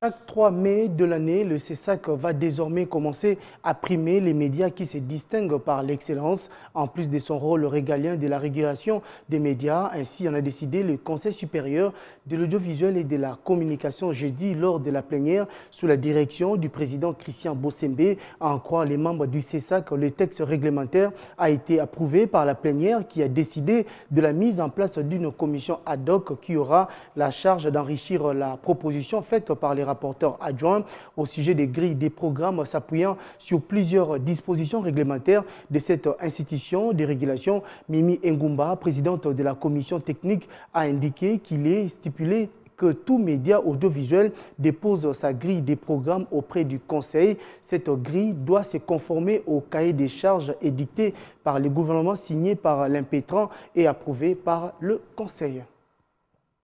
Chaque 3 mai de l'année, le CESAC va désormais commencer à primer les médias qui se distinguent par l'excellence, en plus de son rôle régalien de la régulation des médias. Ainsi on a décidé le Conseil supérieur de l'audiovisuel et de la communication jeudi lors de la plénière sous la direction du président Christian Bossembe. en croire les membres du CESAC, le texte réglementaire a été approuvé par la plénière qui a décidé de la mise en place d'une commission ad hoc qui aura la charge d'enrichir la proposition faite par les rapporteur adjoint au sujet des grilles des programmes s'appuyant sur plusieurs dispositions réglementaires de cette institution de régulation. Mimi Ngumba, présidente de la commission technique, a indiqué qu'il est stipulé que tout média audiovisuel dépose sa grille des programmes auprès du Conseil. Cette grille doit se conformer au cahier des charges édicté par le gouvernement, signé par l'impétrant et approuvé par le Conseil.